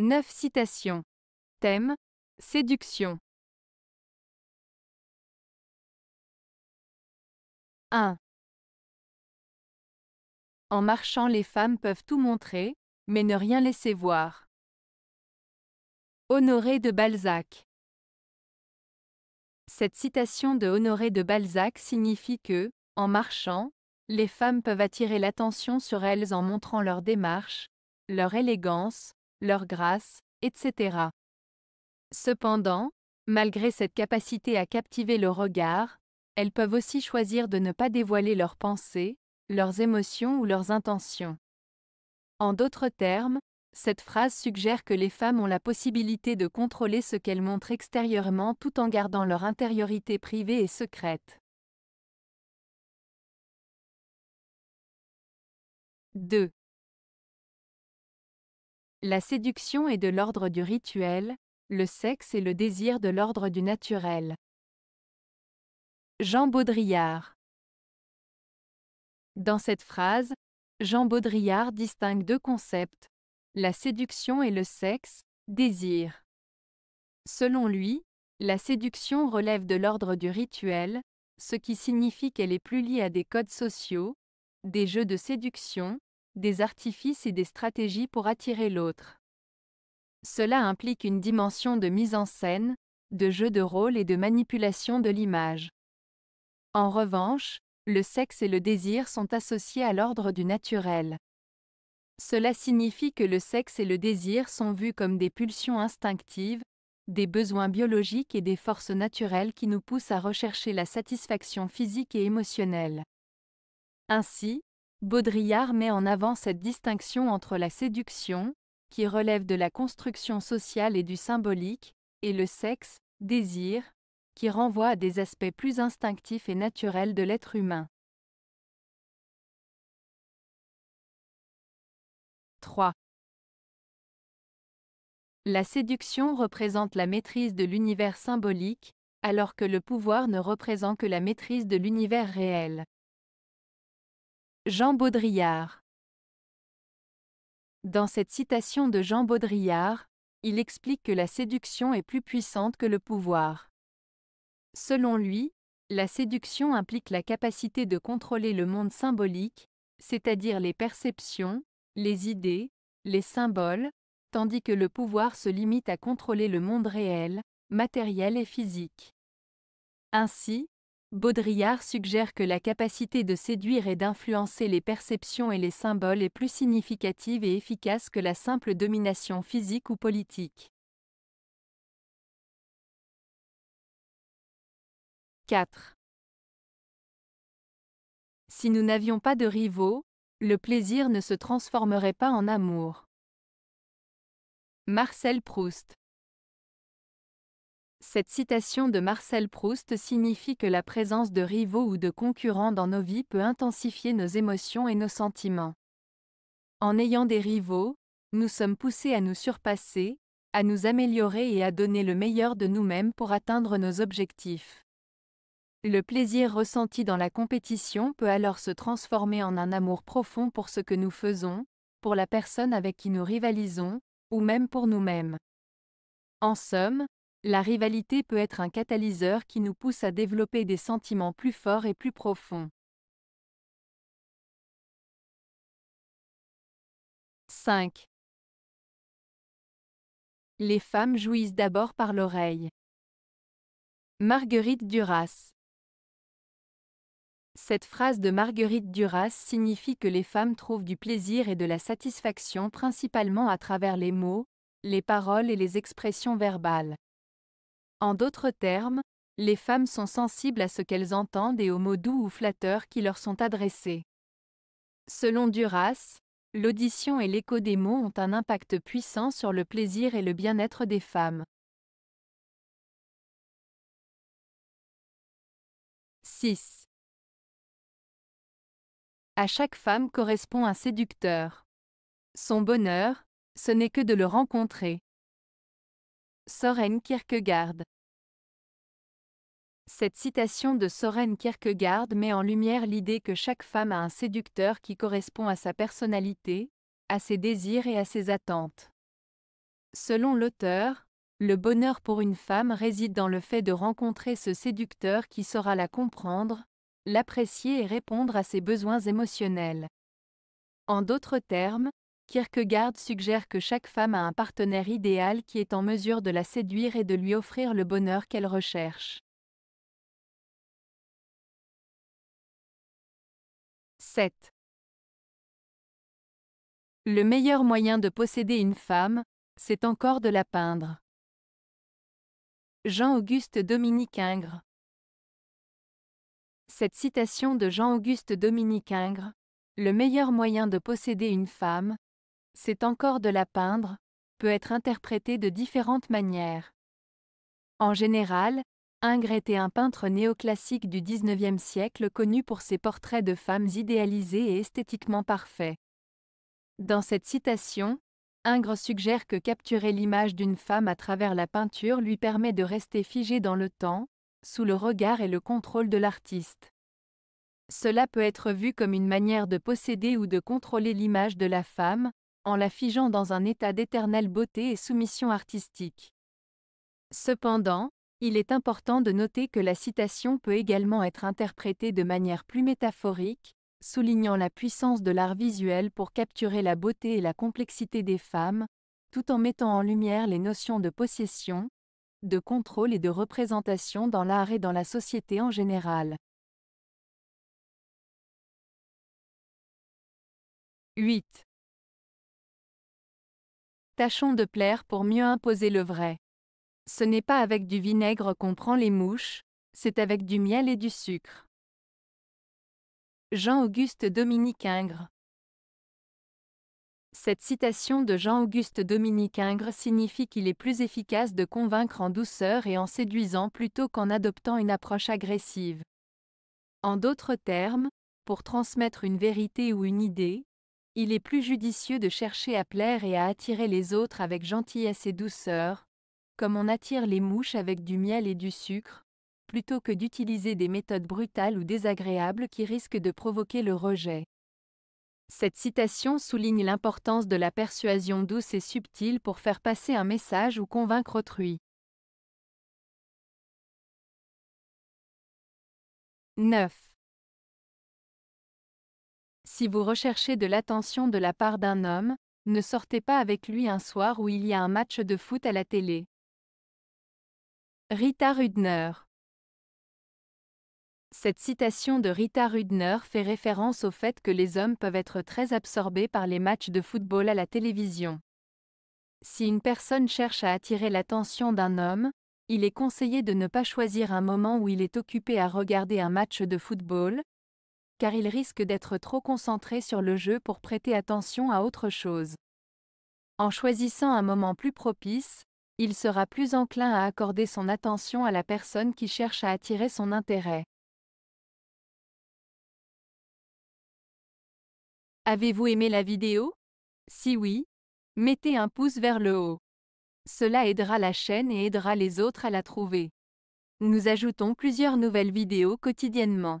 9 citations. Thème Séduction. 1. En marchant, les femmes peuvent tout montrer, mais ne rien laisser voir. Honoré de Balzac. Cette citation de Honoré de Balzac signifie que, en marchant, les femmes peuvent attirer l'attention sur elles en montrant leur démarche, leur élégance, leur grâce, etc. Cependant, malgré cette capacité à captiver le regard, elles peuvent aussi choisir de ne pas dévoiler leurs pensées, leurs émotions ou leurs intentions. En d'autres termes, cette phrase suggère que les femmes ont la possibilité de contrôler ce qu'elles montrent extérieurement tout en gardant leur intériorité privée et secrète. 2. La séduction est de l'ordre du rituel, le sexe et le désir de l'ordre du naturel. Jean Baudrillard Dans cette phrase, Jean Baudrillard distingue deux concepts, la séduction et le sexe, désir. Selon lui, la séduction relève de l'ordre du rituel, ce qui signifie qu'elle est plus liée à des codes sociaux, des jeux de séduction, des artifices et des stratégies pour attirer l'autre. Cela implique une dimension de mise en scène, de jeu de rôle et de manipulation de l'image. En revanche, le sexe et le désir sont associés à l'ordre du naturel. Cela signifie que le sexe et le désir sont vus comme des pulsions instinctives, des besoins biologiques et des forces naturelles qui nous poussent à rechercher la satisfaction physique et émotionnelle. Ainsi, Baudrillard met en avant cette distinction entre la séduction, qui relève de la construction sociale et du symbolique, et le sexe, désir, qui renvoie à des aspects plus instinctifs et naturels de l'être humain. 3. La séduction représente la maîtrise de l'univers symbolique, alors que le pouvoir ne représente que la maîtrise de l'univers réel. Jean Baudrillard. Dans cette citation de Jean Baudrillard, il explique que la séduction est plus puissante que le pouvoir. Selon lui, la séduction implique la capacité de contrôler le monde symbolique, c'est-à-dire les perceptions, les idées, les symboles, tandis que le pouvoir se limite à contrôler le monde réel, matériel et physique. Ainsi, Baudrillard suggère que la capacité de séduire et d'influencer les perceptions et les symboles est plus significative et efficace que la simple domination physique ou politique. 4. Si nous n'avions pas de rivaux, le plaisir ne se transformerait pas en amour. Marcel Proust cette citation de Marcel Proust signifie que la présence de rivaux ou de concurrents dans nos vies peut intensifier nos émotions et nos sentiments. En ayant des rivaux, nous sommes poussés à nous surpasser, à nous améliorer et à donner le meilleur de nous-mêmes pour atteindre nos objectifs. Le plaisir ressenti dans la compétition peut alors se transformer en un amour profond pour ce que nous faisons, pour la personne avec qui nous rivalisons, ou même pour nous-mêmes. En somme, la rivalité peut être un catalyseur qui nous pousse à développer des sentiments plus forts et plus profonds. 5. Les femmes jouissent d'abord par l'oreille. Marguerite Duras Cette phrase de Marguerite Duras signifie que les femmes trouvent du plaisir et de la satisfaction principalement à travers les mots, les paroles et les expressions verbales. En d'autres termes, les femmes sont sensibles à ce qu'elles entendent et aux mots doux ou flatteurs qui leur sont adressés. Selon Duras, l'audition et l'écho des mots ont un impact puissant sur le plaisir et le bien-être des femmes. « 6. À chaque femme correspond un séducteur. Son bonheur, ce n'est que de le rencontrer. Soren Kierkegaard. Cette citation de Soren Kierkegaard met en lumière l'idée que chaque femme a un séducteur qui correspond à sa personnalité, à ses désirs et à ses attentes. Selon l'auteur, le bonheur pour une femme réside dans le fait de rencontrer ce séducteur qui saura la comprendre, l'apprécier et répondre à ses besoins émotionnels. En d'autres termes, Kierkegaard suggère que chaque femme a un partenaire idéal qui est en mesure de la séduire et de lui offrir le bonheur qu'elle recherche. 7. Le meilleur moyen de posséder une femme, c'est encore de la peindre. Jean-Auguste Dominique Ingres Cette citation de Jean-Auguste Dominique Ingres, Le meilleur moyen de posséder une femme, c'est encore de la peindre, peut être interprété de différentes manières. En général, Ingres était un peintre néoclassique du XIXe siècle connu pour ses portraits de femmes idéalisées et esthétiquement parfaits. Dans cette citation, Ingres suggère que capturer l'image d'une femme à travers la peinture lui permet de rester figé dans le temps, sous le regard et le contrôle de l'artiste. Cela peut être vu comme une manière de posséder ou de contrôler l'image de la femme, en la figeant dans un état d'éternelle beauté et soumission artistique. Cependant, il est important de noter que la citation peut également être interprétée de manière plus métaphorique, soulignant la puissance de l'art visuel pour capturer la beauté et la complexité des femmes, tout en mettant en lumière les notions de possession, de contrôle et de représentation dans l'art et dans la société en général. 8. Tâchons de plaire pour mieux imposer le vrai. Ce n'est pas avec du vinaigre qu'on prend les mouches, c'est avec du miel et du sucre. Jean-Auguste Dominique Ingres Cette citation de Jean-Auguste Dominique Ingres signifie qu'il est plus efficace de convaincre en douceur et en séduisant plutôt qu'en adoptant une approche agressive. En d'autres termes, pour transmettre une vérité ou une idée, il est plus judicieux de chercher à plaire et à attirer les autres avec gentillesse et douceur, comme on attire les mouches avec du miel et du sucre, plutôt que d'utiliser des méthodes brutales ou désagréables qui risquent de provoquer le rejet. Cette citation souligne l'importance de la persuasion douce et subtile pour faire passer un message ou convaincre autrui. 9. Si vous recherchez de l'attention de la part d'un homme, ne sortez pas avec lui un soir où il y a un match de foot à la télé. Rita Rudner Cette citation de Rita Rudner fait référence au fait que les hommes peuvent être très absorbés par les matchs de football à la télévision. Si une personne cherche à attirer l'attention d'un homme, il est conseillé de ne pas choisir un moment où il est occupé à regarder un match de football, car il risque d'être trop concentré sur le jeu pour prêter attention à autre chose. En choisissant un moment plus propice, il sera plus enclin à accorder son attention à la personne qui cherche à attirer son intérêt. Avez-vous aimé la vidéo Si oui, mettez un pouce vers le haut. Cela aidera la chaîne et aidera les autres à la trouver. Nous ajoutons plusieurs nouvelles vidéos quotidiennement.